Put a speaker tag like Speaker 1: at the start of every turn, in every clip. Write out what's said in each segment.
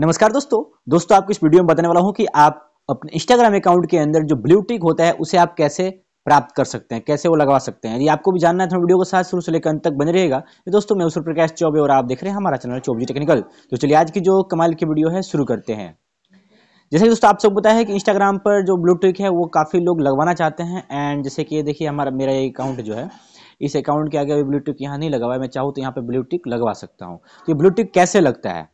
Speaker 1: नमस्कार दोस्तों दोस्तों आपको इस वीडियो में बताने वाला हूं कि आप अपने इंस्टाग्राम अकाउंट के अंदर जो ब्लू टिक होता है उसे आप कैसे प्राप्त कर सकते हैं कैसे वो लगवा सकते हैं यदि आपको भी जानना है तो वीडियो के साथ शुरू से लेकर अंत तक बने रहेगा तो दोस्तों मैं उसूर प्रकाश चौबे और आप देख रहे हैं हमारा चैनल चौबी टेक्निकल तो चलिए आज की जो कमाल की वीडियो है शुरू करते हैं जैसे दोस्तों आप सबको पता है कि इंस्टाग्राम पर जो ब्लू टिक है वो काफ़ी लोग लगवाना चाहते हैं एंड जैसे कि ये देखिए हमारा मेरा ये अकाउंट जो है इस अकाउंट के आगे अभी ब्लू टिक यहाँ नहीं लगा हुआ है मैं चाहूँ तो यहाँ पर ब्लू टिक लगवा सकता हूँ तो ये ब्लू टिक कैसे लगता है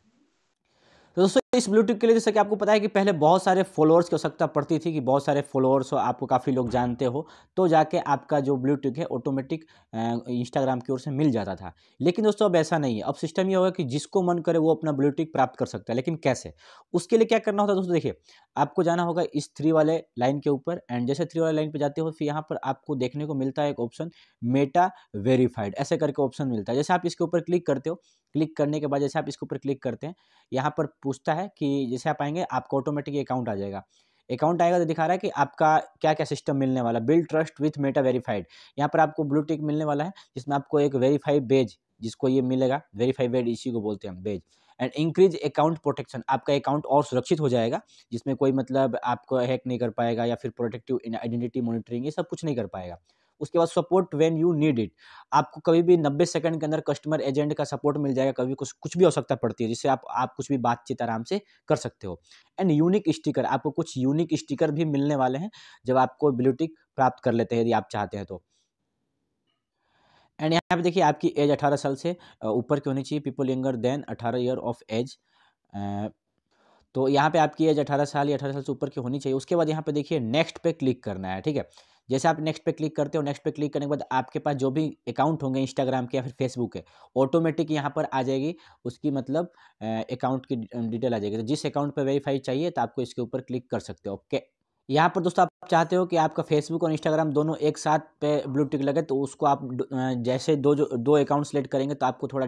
Speaker 1: Eu sou इस ब्लूटूथ के लिए जैसे कि आपको पता है कि पहले बहुत सारे फॉलोअर्स की आवश्यकता पड़ती थी कि बहुत सारे फॉलोअर्स हो आपको काफ़ी लोग जानते हो तो जाके आपका जो ब्लूटूथ है ऑटोमेटिक इंस्टाग्राम की ओर से मिल जाता था लेकिन दोस्तों अब ऐसा नहीं है अब सिस्टम ये होगा कि जिसको मन करे वो अपना ब्लूटूथ प्राप्त कर सकता है लेकिन कैसे उसके लिए क्या करना होता है दोस्तों देखिए आपको जाना होगा इस थ्री वाले लाइन के ऊपर एंड जैसे थ्री वाले लाइन पर जाते हो फिर यहाँ पर आपको देखने को मिलता है एक ऑप्शन मेटा वेरीफाइड ऐसे करके ऑप्शन मिलता है जैसे आप इसके ऊपर क्लिक करते हो क्लिक करने के बाद जैसे आप इसके ऊपर क्लिक करते हैं यहाँ पर पूछता है है कि जैसे आप आएंगे आपको ऑटोमेटिक अकाउंट आ जाएगा अकाउंट आएगा तो दिखा रहा है कि आपका क्या क्या सिस्टम मिलने वाला build trust with Meta verified यहाँ पर आपको ब्लू टिक मिलने वाला है जिसमें आपको एक वेरीफाइड बेज जिसको ये मिलेगा वेरीफाइड बेड इसी को बोलते हैं badge and increase account protection आपका अकाउंट और सुरक्षित हो जाएगा जिसमें कोई मतलब आपको हैक नहीं कर पाएगा या फिर प्रोटेक्टिव आइडेंटिटी मॉनिटरिंग ये सब कुछ नहीं कर पाएगा उसके बाद support when you need it आपको कभी भी नब्बे सेकंड के अंदर कस्टमर एजेंट का सपोर्ट मिल जाएगा कभी कुछ कुछ भी आवश्यकता पड़ती है जिससे आप आप कुछ भी बातचीत आराम से कर सकते हो एंड यूनिक स्टिकर आपको कुछ यूनिक स्टिकर भी मिलने वाले हैं जब आपको ब्लूटिक प्राप्त कर लेते हैं यदि आप चाहते हैं तो एंड यहाँ पे देखिए आपकी एज अठारह साल से ऊपर की होनी चाहिए पीपल यंगर देन अठारह ईयर ऑफ एज तो यहाँ पे आपकी एज अठारह साल या अठारह साल से ऊपर की होनी चाहिए उसके बाद यहाँ पे देखिए नेक्स्ट पे क्लिक करना है ठीक है जैसे आप नेक्स्ट पे क्लिक करते हो नेक्स्ट पे क्लिक करने के बाद आपके पास जो भी अकाउंट होंगे इंस्टाग्राम के या फिर फेसबुक के ऑटोमेटिक यहाँ पर आ जाएगी उसकी मतलब अकाउंट की डिटेल आ जाएगी तो जिस अकाउंट पर वेरीफाई चाहिए तो आपको इसके ऊपर क्लिक कर सकते हो ओके यहाँ पर दोस्तों आप चाहते हो कि आपका फेसबुक और इंस्टाग्राम दोनों एक साथ पे ब्लूटिक लगे तो उसको आप जैसे दो जो दो अकाउंट सेलेक्ट करेंगे तो आपको थोड़ा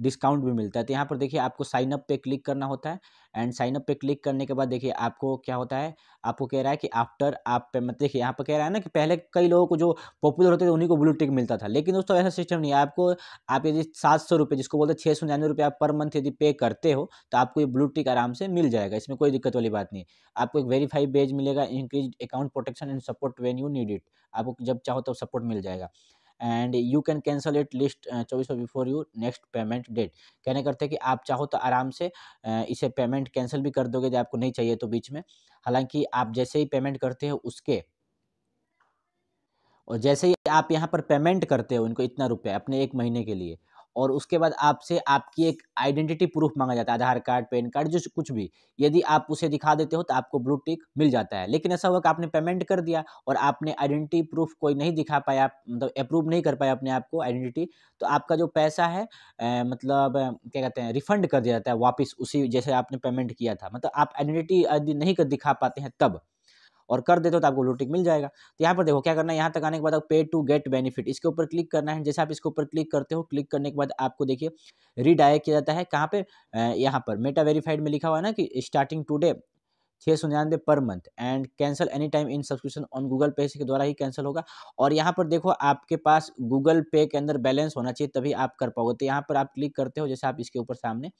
Speaker 1: डिस्काउंट भी मिलता है तो यहाँ पर देखिए आपको साइनअप पे क्लिक करना होता है एंड साइन अप पे क्लिक करने के बाद देखिए आपको क्या होता है आपको कह रहा है कि आफ्टर आप पे मतलब देखिए यहाँ पर कह रहा है ना कि पहले कई लोगों को जो पॉपुलर होते थे उन्हीं को ब्लू टिक मिलता था लेकिन दोस्तों ऐसा सिस्टम नहीं है आपको आप यदि सात सौ रुपये जिसको बोलते हैं छः सौ निन्यानवे रुपये आप पर मंथ यदि पे करते हो तो आपको ये ब्लू टिक आराम से मिल जाएगा इसमें कोई दिक्कत वाली बात नहीं आपको एक वेरीफाई बेज मिलेगा increase account protection and support when you need it आपको जब चाहो तो सपोर्ट मिल जाएगा and you can cancel it least चौबीस सौ before you next payment date कहने करते हैं कि आप चाहो तो आराम से uh, इसे पेमेंट कैंसिल भी कर दोगे जब आपको नहीं चाहिए तो बीच में हालांकि आप जैसे ही पेमेंट करते हो उसके और जैसे ही आप यहाँ पर पेमेंट करते हो इनको इतना रुपया अपने एक महीने के लिए और उसके बाद आपसे आपकी एक आइडेंटिटी प्रूफ मांगा जाता है आधार कार्ड पैन कार्ड जो कुछ भी यदि आप उसे दिखा देते हो तो आपको ब्लू टिक मिल जाता है लेकिन ऐसा हुआ कि आपने पेमेंट कर दिया और आपने आइडेंटिटी प्रूफ कोई नहीं दिखा पाया मतलब तो अप्रूव नहीं कर पाया अपने आप को आइडेंटिटी तो आपका जो पैसा है ए, मतलब क्या कहते हैं रिफंड कर दिया जाता है वापस उसी जैसे आपने पेमेंट किया था मतलब आप आइडेंटिटी यदि नहीं कर दिखा पाते हैं तब और कर देते हो तो आपको ब्लू टिक मिल जाएगा तो यहाँ पर देखो क्या करना है यहाँ तक आने के बाद पे टू गेट बेनिफिट इसके ऊपर क्लिक करना है जैसे आप इसके ऊपर क्लिक करते हो क्लिक करने के बाद आपको देखिए रीडायरेक्ट किया जाता है कहाँ पे यहाँ पर मेटा वेरीफाइड में लिखा हुआ है ना कि स्टार्टिंग टूडे छः सौ निन्यानवे per month and cancel any time in subscription on Google pay के द्वारा ही कैंसिल होगा और यहाँ पर देखो आपके पास गूगल पे के अंदर बैलेंस होना चाहिए तभी आप कर पाओगे तो यहाँ पर आप क्लिक करते हो जैसे आप इसके ऊपर सामने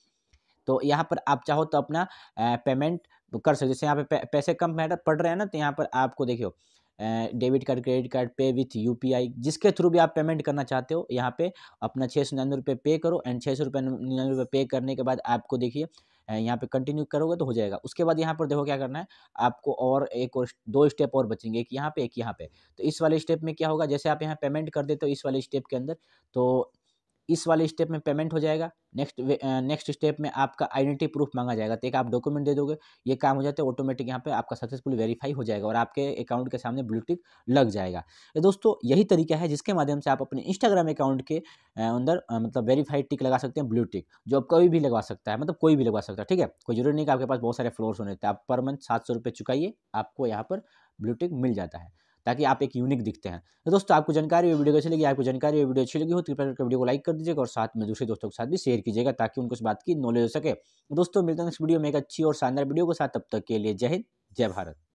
Speaker 1: तो यहाँ पर आप चाहो तो अपना पेमेंट कर सकते जैसे यहाँ पे पैसे कम पड़ रहे हैं ना तो यहाँ पर आपको देखियो debit card credit card pay with you जिसके थ्रू भी आप पेमेंट करना चाहते हो यहाँ पे अपना छः सौ निन्यानवे रुपये पे करो एंड छः सौ रुपये निन्यानवे रुपये पे करने के बाद आपको देखिए यहाँ पे कंटिन्यू करोगे तो हो जाएगा उसके बाद यहाँ पर देखो क्या करना है आपको और एक और दो स्टेप और बचेंगे एक यहाँ पे एक यहाँ पे तो इस वाले स्टेप में क्या होगा जैसे आप यहाँ पेमेंट कर देते हो इस वाले स्टेप के अंदर तो इस वाले स्टेप में पेमेंट हो जाएगा नेक्स्ट नेक्स्ट स्टेप में आपका आइडेंटिटी प्रूफ मांगा जाएगा तो एक आप डॉक्यूमेंट दे दोगे ये काम हो जाता है ऑटोमेटिक यहाँ पे आपका सक्सेसफुल वेरीफाई हो जाएगा और आपके अकाउंट के सामने ब्लू टिक लग जाएगा ये तो दोस्तों यही तरीका है जिसके माध्यम से आप अपने इंस्टाग्राम अकाउंट के अंदर मतलब वेरीफाइड टिक लगा सकते हैं ब्लू टिक जो आप कभी भी लगवा सकता है मतलब कोई भी लगवा सकता है ठीक है कोई जरूरी नहीं कि आपके पास बहुत सारे फ्लोर्स होने तो आप पर मंथ सात सौ रुपये चुकाइए आपको यहाँ पर ब्लू टिक मिल जाता है ताकि आप एक यूनिक दिखते हैं तो दोस्तों आपको जानकारी वीडियो अच्छी लगी आपको जानकारी वीडियो अच्छी लगी हो तो कृपया करके वीडियो को लाइक कर दीजिएगा और साथ में दूसरे दोस्तों के साथ भी शेयर कीजिएगा ताकि उनको इस बात की नॉलेज हो सके तो दोस्तों मिलते हैं नेक्स्ट वीडियो में एक अच्छी और शानदार वीडियो के साथ तब तक के लिए जय हिंद जय भारत